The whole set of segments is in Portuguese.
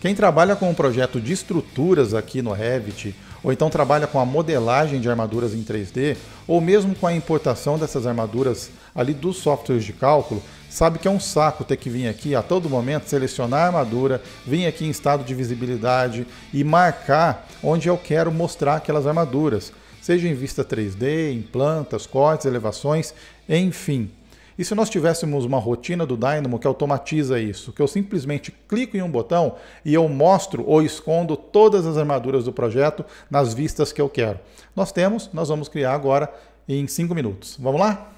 Quem trabalha com o um projeto de estruturas aqui no Revit, ou então trabalha com a modelagem de armaduras em 3D, ou mesmo com a importação dessas armaduras ali dos softwares de cálculo, sabe que é um saco ter que vir aqui a todo momento selecionar a armadura, vir aqui em estado de visibilidade e marcar onde eu quero mostrar aquelas armaduras, seja em vista 3D, em plantas, cortes, elevações, enfim. E se nós tivéssemos uma rotina do Dynamo que automatiza isso, que eu simplesmente clico em um botão e eu mostro ou escondo todas as armaduras do projeto nas vistas que eu quero. Nós temos, nós vamos criar agora em 5 minutos. Vamos lá?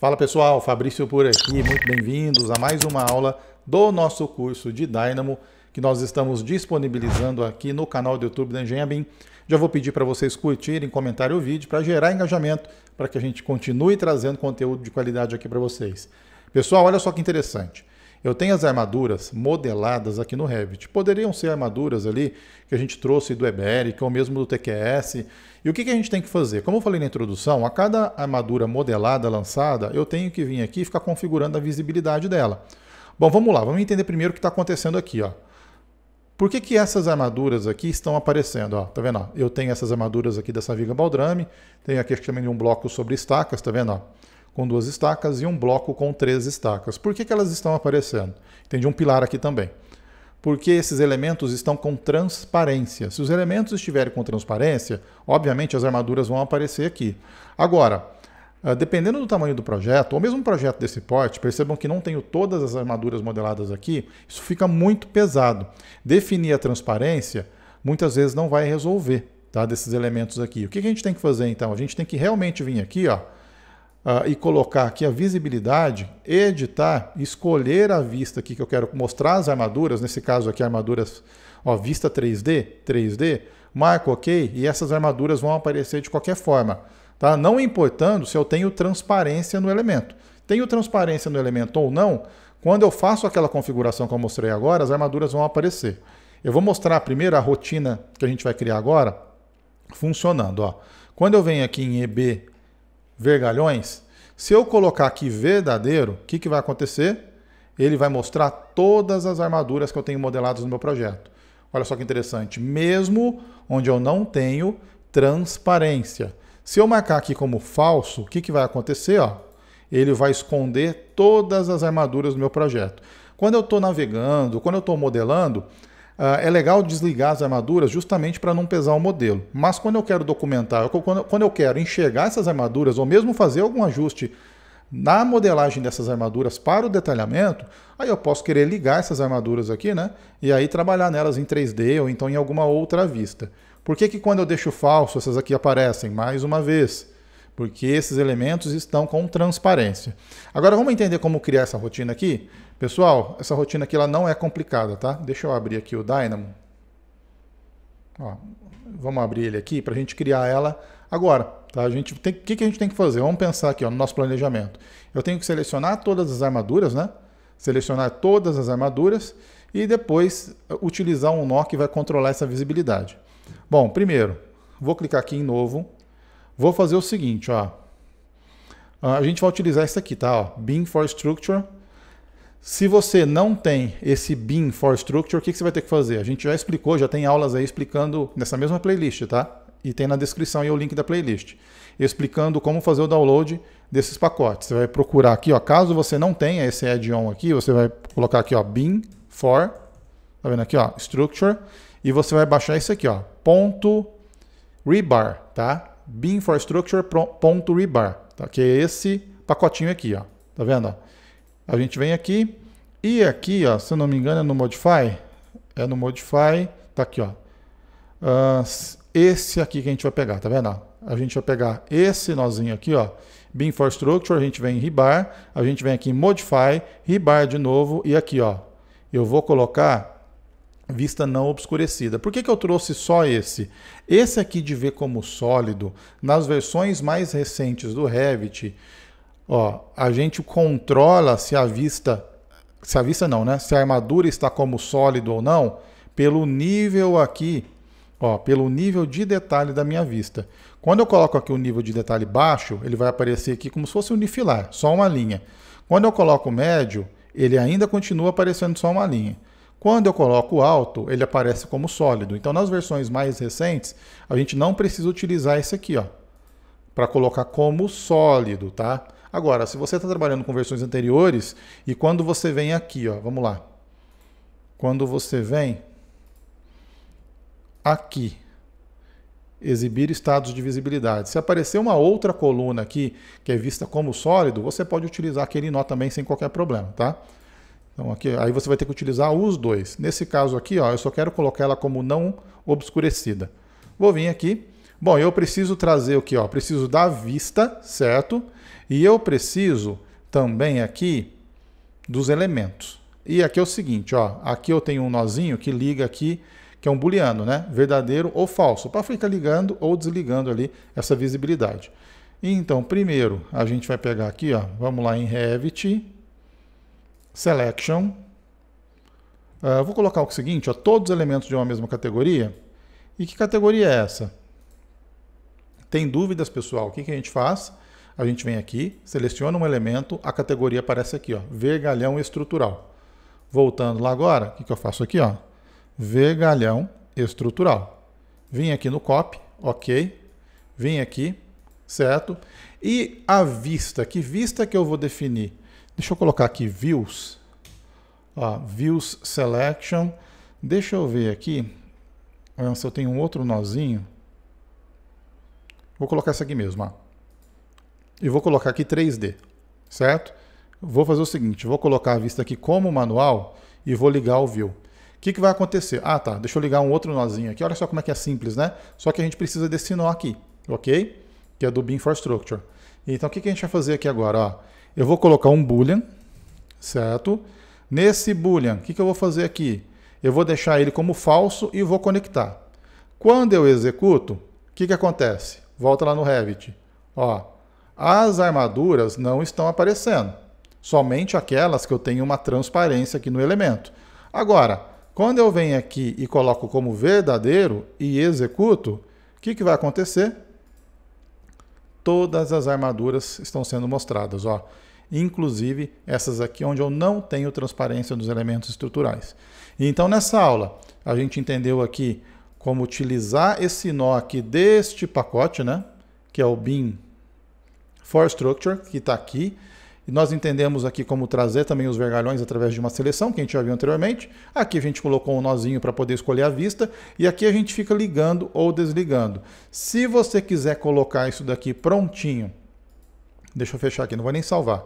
Fala pessoal, Fabrício por aqui, muito bem-vindos a mais uma aula do nosso curso de Dynamo que nós estamos disponibilizando aqui no canal do YouTube da Engenharia BIM. Já vou pedir para vocês curtirem, comentarem o vídeo para gerar engajamento, para que a gente continue trazendo conteúdo de qualidade aqui para vocês. Pessoal, olha só que interessante. Eu tenho as armaduras modeladas aqui no Revit. Poderiam ser armaduras ali que a gente trouxe do Eberic ou mesmo do TQS. E o que, que a gente tem que fazer? Como eu falei na introdução, a cada armadura modelada lançada, eu tenho que vir aqui e ficar configurando a visibilidade dela. Bom, vamos lá, vamos entender primeiro o que está acontecendo aqui. Ó. Por que, que essas armaduras aqui estão aparecendo? Ó, tá vendo? Ó? Eu tenho essas armaduras aqui dessa viga baldrame, tenho aqui também um bloco sobre estacas, tá vendo? Ó? Com duas estacas e um bloco com três estacas. Por que, que elas estão aparecendo? Tem de um pilar aqui também. Porque esses elementos estão com transparência. Se os elementos estiverem com transparência, obviamente as armaduras vão aparecer aqui. Agora, ah, dependendo do tamanho do projeto, ou mesmo um projeto desse porte, percebam que não tenho todas as armaduras modeladas aqui, isso fica muito pesado. Definir a transparência muitas vezes não vai resolver tá, desses elementos aqui. O que a gente tem que fazer então? A gente tem que realmente vir aqui ó, ah, e colocar aqui a visibilidade, editar, escolher a vista aqui que eu quero mostrar as armaduras, nesse caso aqui armaduras ó, vista 3D, 3D, marco OK e essas armaduras vão aparecer de qualquer forma, tá? Não importando se eu tenho transparência no elemento. Tenho transparência no elemento ou não, quando eu faço aquela configuração que eu mostrei agora, as armaduras vão aparecer. Eu vou mostrar primeiro a rotina que a gente vai criar agora funcionando, ó. Quando eu venho aqui em EB vergalhões, se eu colocar aqui verdadeiro, o que, que vai acontecer? Ele vai mostrar todas as armaduras que eu tenho modeladas no meu projeto. Olha só que interessante. Mesmo onde eu não tenho transparência. Se eu marcar aqui como falso, o que, que vai acontecer? Ó? Ele vai esconder todas as armaduras do meu projeto. Quando eu estou navegando, quando eu estou modelando, ah, é legal desligar as armaduras justamente para não pesar o modelo. Mas quando eu quero documentar, quando eu quero enxergar essas armaduras ou mesmo fazer algum ajuste na modelagem dessas armaduras para o detalhamento, aí eu posso querer ligar essas armaduras aqui, né? E aí trabalhar nelas em 3D ou então em alguma outra vista. Por que, que quando eu deixo falso essas aqui aparecem? Mais uma vez, porque esses elementos estão com transparência. Agora vamos entender como criar essa rotina aqui? Pessoal, essa rotina aqui ela não é complicada, tá? Deixa eu abrir aqui o Dynamo. Ó, vamos abrir ele aqui para a gente criar ela agora. Tá? A gente tem, o que, que a gente tem que fazer? Vamos pensar aqui ó, no nosso planejamento. Eu tenho que selecionar todas as armaduras, né? Selecionar todas as armaduras e depois utilizar um nó que vai controlar essa visibilidade. Bom, primeiro, vou clicar aqui em novo. Vou fazer o seguinte, ó. Ah, a gente vai utilizar isso aqui, tá? Ó, bin for structure. Se você não tem esse bin for structure, o que, que você vai ter que fazer? A gente já explicou, já tem aulas aí explicando nessa mesma playlist, tá? e tem na descrição aí o link da playlist, explicando como fazer o download desses pacotes. Você vai procurar aqui, ó, caso você não tenha esse add-on aqui, você vai colocar aqui, ó, bin for, tá vendo aqui, ó, structure, e você vai baixar isso aqui, ó, ponto rebar, tá? Bin for structure ponto rebar, tá? Que é esse pacotinho aqui, ó, tá vendo? A gente vem aqui e aqui, ó, se eu não me engano, é no modify, é no modify, tá aqui, ó. Uh, esse aqui que a gente vai pegar, tá vendo? A gente vai pegar esse nozinho aqui, ó, Beam for Structure, a gente vem em Rebar, a gente vem aqui em Modify, Rebar de novo, e aqui, ó, eu vou colocar vista não obscurecida. Por que, que eu trouxe só esse? Esse aqui de ver como sólido, nas versões mais recentes do Revit, ó, a gente controla se a vista, se a vista não, né? Se a armadura está como sólido ou não, pelo nível aqui Ó, pelo nível de detalhe da minha vista. Quando eu coloco aqui o nível de detalhe baixo, ele vai aparecer aqui como se fosse unifilar, só uma linha. Quando eu coloco médio, ele ainda continua aparecendo só uma linha. Quando eu coloco alto, ele aparece como sólido. Então, nas versões mais recentes, a gente não precisa utilizar esse aqui, ó, para colocar como sólido, tá? Agora, se você está trabalhando com versões anteriores e quando você vem aqui, ó, vamos lá. Quando você vem aqui. Exibir estados de visibilidade. Se aparecer uma outra coluna aqui que é vista como sólido, você pode utilizar aquele nó também sem qualquer problema, tá? Então aqui, aí você vai ter que utilizar os dois. Nesse caso aqui, ó, eu só quero colocar ela como não obscurecida. Vou vir aqui. Bom, eu preciso trazer o que, ó, preciso da vista, certo? E eu preciso também aqui dos elementos. E aqui é o seguinte, ó, aqui eu tenho um nozinho que liga aqui que é um booleano, né? Verdadeiro ou falso, para ficar ligando ou desligando ali essa visibilidade. Então, primeiro, a gente vai pegar aqui, ó, vamos lá em Revit, Selection. Uh, vou colocar o seguinte, ó, todos os elementos de uma mesma categoria. E que categoria é essa? Tem dúvidas, pessoal? O que, que a gente faz? A gente vem aqui, seleciona um elemento, a categoria aparece aqui, ó, vergalhão estrutural. Voltando lá agora, o que, que eu faço aqui? Ó? vergalhão estrutural. Vim aqui no copy, ok. Vim aqui, certo? E a vista, que vista que eu vou definir? Deixa eu colocar aqui views, ó, views selection. Deixa eu ver aqui se eu tenho um outro nozinho. Vou colocar essa aqui mesmo, ó. E vou colocar aqui 3D, certo? Vou fazer o seguinte, vou colocar a vista aqui como manual e vou ligar o view que, que vai acontecer? Ah, tá, deixa eu ligar um outro nozinho aqui. Olha só como é que é simples, né? Só que a gente precisa desse nó aqui, ok? Que é do Beam for Structure. Então, o que, que a gente vai fazer aqui agora? Ó, eu vou colocar um boolean, certo? Nesse boolean, o que, que eu vou fazer aqui? Eu vou deixar ele como falso e vou conectar. Quando eu executo, o que, que acontece? Volta lá no Revit. Ó, as armaduras não estão aparecendo. Somente aquelas que eu tenho uma transparência aqui no elemento. Agora, quando eu venho aqui e coloco como verdadeiro e executo, o que, que vai acontecer? Todas as armaduras estão sendo mostradas, ó. inclusive essas aqui onde eu não tenho transparência dos elementos estruturais. Então nessa aula a gente entendeu aqui como utilizar esse nó aqui deste pacote, né? que é o BIM for Structure, que está aqui, e nós entendemos aqui como trazer também os vergalhões através de uma seleção, que a gente já viu anteriormente. Aqui a gente colocou um nozinho para poder escolher a vista. E aqui a gente fica ligando ou desligando. Se você quiser colocar isso daqui prontinho, deixa eu fechar aqui, não vou nem salvar.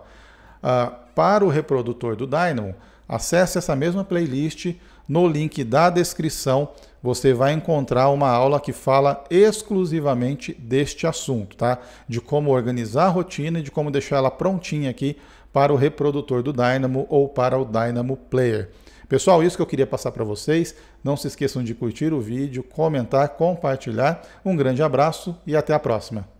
Uh, para o reprodutor do Dynamo, acesse essa mesma playlist no link da descrição você vai encontrar uma aula que fala exclusivamente deste assunto, tá? De como organizar a rotina e de como deixar ela prontinha aqui para o reprodutor do Dynamo ou para o Dynamo Player. Pessoal, isso que eu queria passar para vocês. Não se esqueçam de curtir o vídeo, comentar, compartilhar. Um grande abraço e até a próxima.